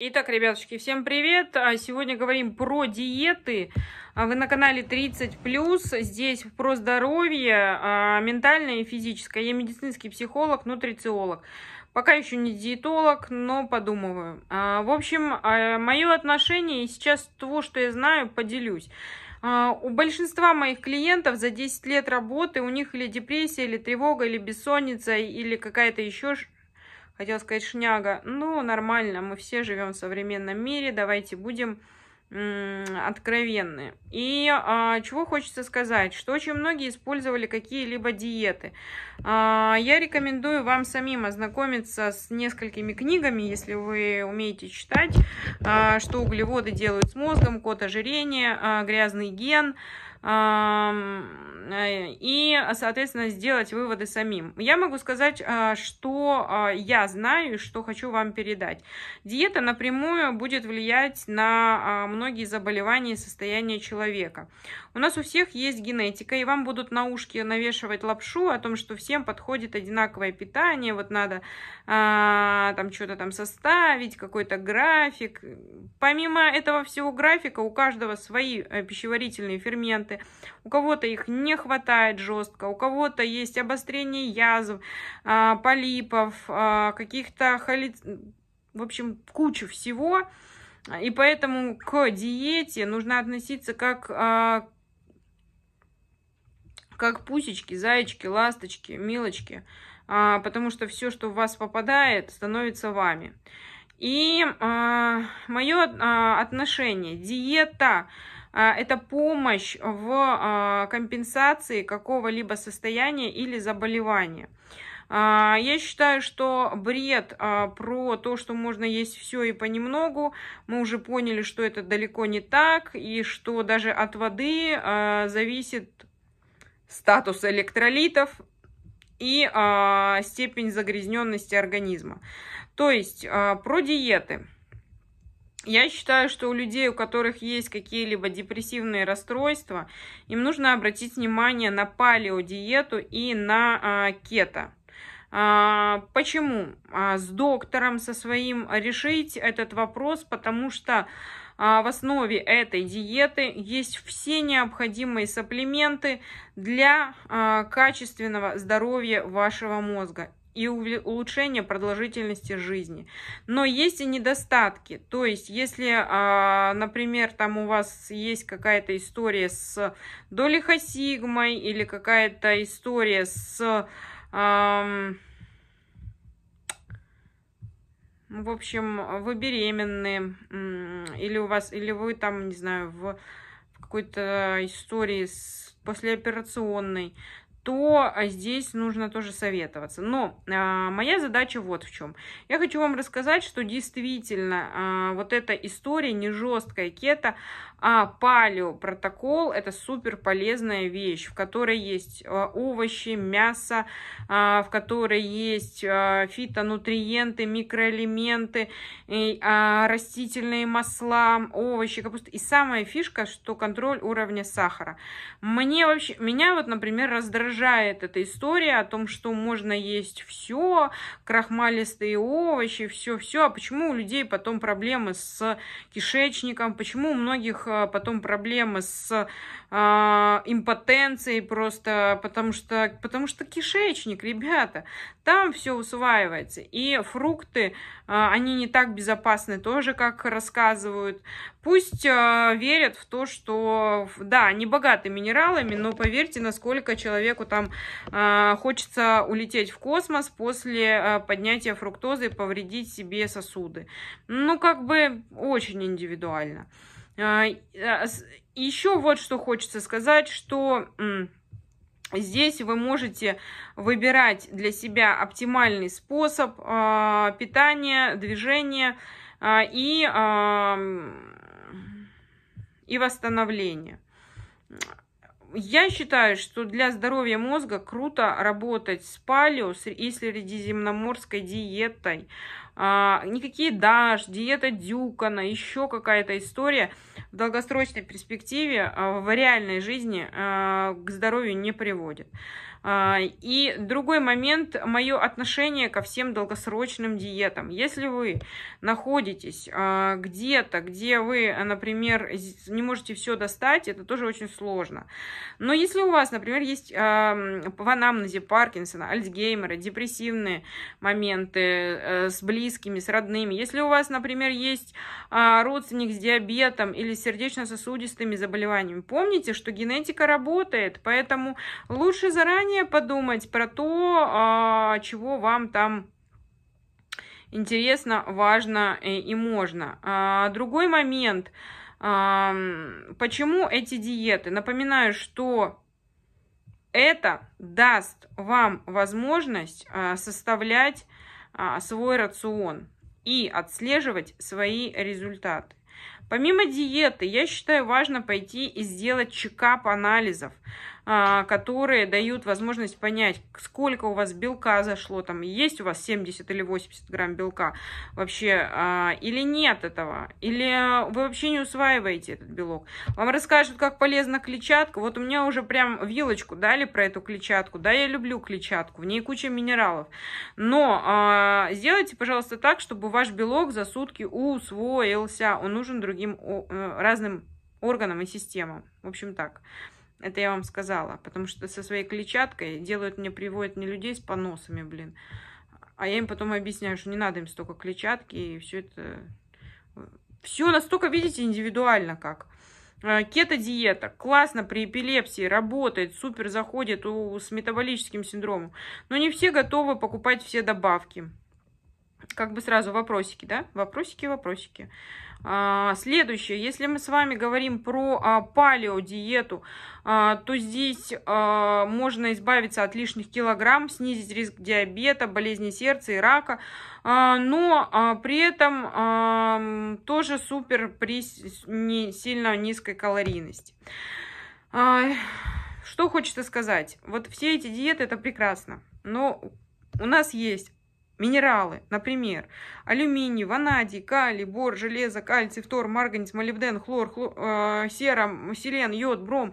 Итак, ребяточки, всем привет! А, сегодня говорим про диеты. А, вы на канале 30+, здесь про здоровье, а, ментальное и физическое. Я медицинский психолог, нутрициолог. Пока еще не диетолог, но подумываю. В общем, мое отношение и сейчас то, что я знаю, поделюсь. У большинства моих клиентов за 10 лет работы у них или депрессия, или тревога, или бессонница, или какая-то еще хотела сказать шняга, но ну, нормально, мы все живем в современном мире, давайте будем откровенны. И а, чего хочется сказать, что очень многие использовали какие-либо диеты. А, я рекомендую вам самим ознакомиться с несколькими книгами, если вы умеете читать, а, что углеводы делают с мозгом, код ожирения, а, грязный ген, а, Э, и, соответственно, сделать выводы самим. Я могу сказать, а, что а, я знаю и что хочу вам передать. Диета напрямую будет влиять на а, многие заболевания и состояние человека. У нас у всех есть генетика, и вам будут на ушки навешивать лапшу о том, что всем подходит одинаковое питание, вот надо там что-то там составить, какой-то график. Помимо этого всего графика у каждого свои э, пищеварительные ферменты, моменты. У кого-то их не хватает жестко, у кого-то есть обострение язв, а, полипов, а, каких-то холи... В общем, кучу всего. И поэтому к диете нужно относиться как а, как пусечки, зайчики, ласточки, милочки, а, потому что все, что в вас попадает, становится вами. И а, мое а, отношение, диета а, это помощь в а, компенсации какого-либо состояния или заболевания. А, я считаю, что бред про то, что можно есть все и понемногу, мы уже поняли, что это далеко не так, и что даже от воды зависит статус электролитов и степень загрязненности организма. То есть про диеты. Я считаю, что у людей, у которых есть какие-либо депрессивные расстройства, им нужно обратить внимание на палеодиету и на а, кето. А, почему? А, с доктором, со своим а, решить этот вопрос, потому что в основе этой диеты есть все необходимые саплименты для качественного здоровья вашего мозга и улучшение продолжительности жизни. Но есть и недостатки. То есть, если, а, например, там у вас есть какая-то история с долихосигмой или какая-то история с... Ну, в общем, вы беременны, или у вас, или вы там, не знаю, в какой-то истории с послеоперационной, то а, здесь нужно тоже советоваться. Но а, моя задача вот в чем. Я хочу вам рассказать, что действительно а, вот эта история не жесткая кета, а палеопротокол – это супер полезная вещь, в которой есть а, овощи, мясо, а, в которой есть а, фитонутриенты, микроэлементы, и, а, растительные масла, овощи, капуста. И самая фишка, что контроль уровня сахара. Мне вообще, меня вот, например, раздражает раздражает эта история о том, что можно есть все, крахмалистые овощи, все-все. А почему у людей потом проблемы с кишечником, почему у многих э, потом проблемы с э, а, импотенцией просто, потому что, потому что кишечник, ребята, там все усваивается. И фрукты, э, они не так безопасны тоже, как рассказывают. Пусть э, верят в то, что, да, они богаты минералами, но поверьте, насколько человеку там э, хочется улететь в космос после э, поднятия фруктозы и повредить себе сосуды. Ну, как бы очень индивидуально. А, а, Еще вот что хочется сказать, что Здесь вы можете выбирать для себя оптимальный способ а, питания, движения и, и восстановления. Я считаю, что для здоровья мозга круто работать с палео и средиземноморской диетой. А, никакие даш, диета Дюкана, еще какая-то история в долгосрочной перспективе а, в реальной жизни а, к здоровью не приводит. А, и другой момент, мое отношение ко всем долгосрочным диетам. Если вы находитесь а, где-то, где вы, например, не можете все достать, это тоже очень сложно. Но если у вас, например, есть а, в анамнезе Паркинсона, Альцгеймера, депрессивные моменты э, с близкими, с родными, если у вас, например, есть родственник с диабетом или сердечно-сосудистыми заболеваниями, помните, что генетика работает, поэтому лучше заранее заранее подумать про то, а, чего вам там интересно, важно и можно. А, другой момент. А, почему эти диеты? Напоминаю, что это даст вам возможность составлять свой рацион и отслеживать свои результаты. Помимо диеты, я считаю важно пойти и сделать чекап анализов. А, которые дают возможность понять, сколько у вас белка зашло, там есть у вас 70 или 80 грамм белка вообще, а, или нет этого, или вы вообще не усваиваете этот белок. Вам расскажут, как полезна клетчатка. Вот у меня уже прям вилочку дали про эту клетчатку. Да, я люблю клетчатку, в ней куча минералов. Но а, сделайте, пожалуйста, так, чтобы ваш белок за сутки усвоился. Он нужен другим э, разным органам и системам. В общем, так. Это я вам сказала. Потому что со своей клетчаткой делают мне, приводят не людей с поносами, блин. А я им потом объясняю, что не надо им столько клетчатки. И все это... Э, все настолько, видите, индивидуально как. Э, кето-диета. Классно при эпилепсии. Работает. Супер заходит у, с метаболическим синдромом. Но не все готовы покупать все добавки. Как бы сразу вопросики, да? Вопросики, вопросики. А, следующее, если мы с вами говорим про а, палеодиету, а, то здесь можно избавиться от лишних килограмм, снизить риск диабета, болезни сердца и рака, но при этом тоже супер при не сильно низкой калорийности. Что хочется сказать? Вот все эти диеты это прекрасно, но у нас есть Минералы, например, алюминий, ванадий, калий, бор, железо, кальций, фтор, марганец, молибден, хлор, хлор э, сера, селен, йод, бром.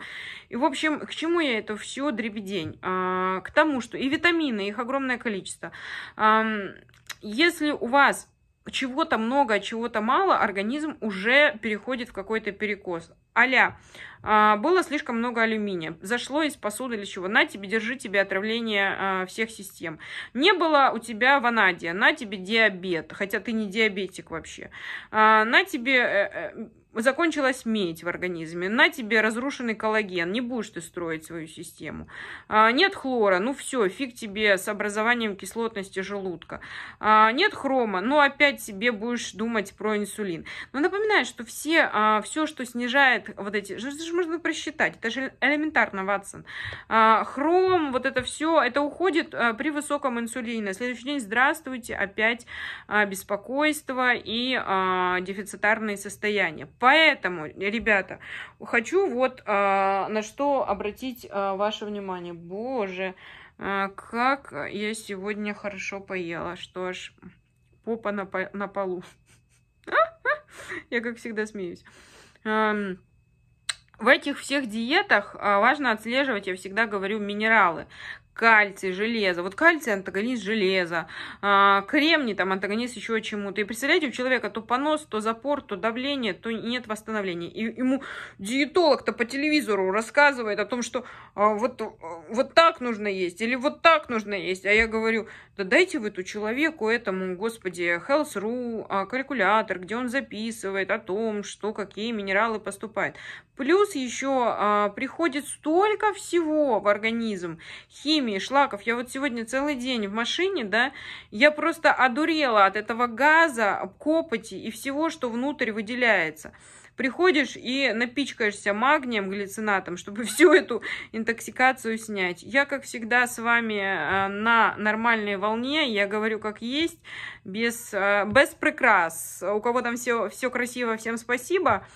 И, в общем, к чему я это все дребедень? Э, к тому, что и витамины, их огромное количество. Э, если у вас чего-то много, а чего-то мало, организм уже переходит в какой-то перекос. Аля, а, было слишком много алюминия, зашло из посуды или чего, на тебе, держи тебе отравление а, всех систем. Не было у тебя ванадия, на тебе диабет, хотя ты не диабетик вообще. А, на тебе... Э, э закончилась медь в организме, на тебе разрушенный коллаген, не будешь ты строить свою систему. А, нет хлора, ну все, фиг тебе с образованием кислотности желудка. А, нет хрома, ну опять себе будешь думать про инсулин. Но напоминаю, что все, а, все, что снижает Лайт, вот эти, это же можно просчитать, это же элементарно, Ватсон. А, хром, вот это все, это уходит э, при высоком инсулине. следующий день, здравствуйте, опять а, беспокойство и а, дефицитарные состояния. Поэтому, ребята, хочу вот на что обратить ваше внимание. Боже, как я сегодня хорошо поела, что ж, попа на полу. Я, как всегда, смеюсь. В этих всех диетах а, важно отслеживать, я всегда говорю, минералы кальций, железо. Вот кальций антагонист железа, а, кремний там антагонист еще чему-то. И представляете, у человека то понос, то запор, то давление, то нет восстановления. И ему диетолог-то по телевизору рассказывает о том, что а, вот, вот так нужно есть или вот так нужно есть. А я говорю, да дайте вы эту человеку этому, господи, Health.ru, а, калькулятор, где он записывает о том, что какие минералы поступают. Плюс еще а, приходит столько всего в организм, химии, премии шлаков. Я вот сегодня целый день в машине, да, я просто одурела от этого газа, копоти и всего, что внутрь выделяется. Приходишь и напичкаешься магнием, глицинатом, чтобы всю эту интоксикацию снять. Я, как всегда, с вами э, на нормальной волне. Я говорю, как есть, без, э, без прикрас. У кого там все, все красиво, всем спасибо. Спасибо.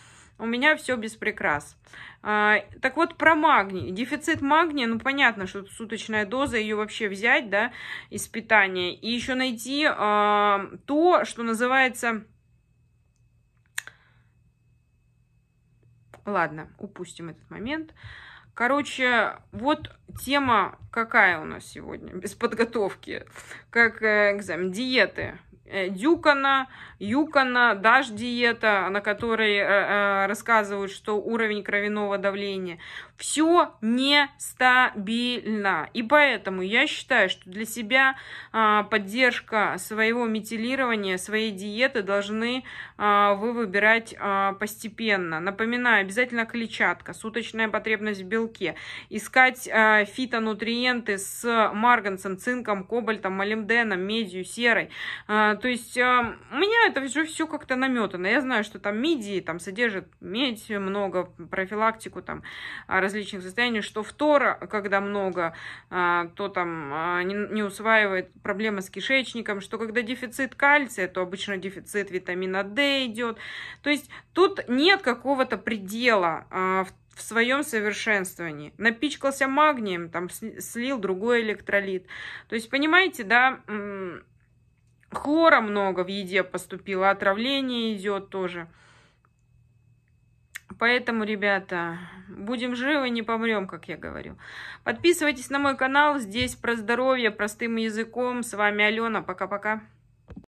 У меня все без прикрас. А, так вот, про магний. Дефицит магния, ну, понятно, что суточная доза, ее вообще взять, да, из питания. И еще найти а, то, что называется... Ладно, упустим этот момент. Короче, вот тема какая у нас сегодня, без подготовки, как э, экзамен, диеты. Э, Дюкана, Юкана, Даш Диета, на которой э, э, рассказывают, что уровень кровяного давления. Все нестабильно. И поэтому я считаю, что для себя а, поддержка своего метилирования, своей диеты должны а, вы выбирать а, постепенно. Напоминаю, обязательно клетчатка, суточная потребность в белке, искать фитонутриенты с марганцем, цинком, кобальтом, молибденом, медью, серой, то есть э, у меня это уже все как-то наметано. Я знаю, что там мидии там содержит медь много, профилактику там а, различных состояний, что фтора, когда много, а, то там а, не усваивает проблемы с кишечником, что когда дефицит кальция, то обычно дефицит витамина D идет. То есть тут нет какого-то предела в в своем совершенствовании. Напичкался магнием, там слил другой электролит. То есть, понимаете, да, Хлора много в еде поступило, отравление идет тоже. Поэтому, ребята, будем живы, не помрем, как я говорю. Подписывайтесь на мой канал, здесь про здоровье, простым языком. С вами Алена, пока-пока.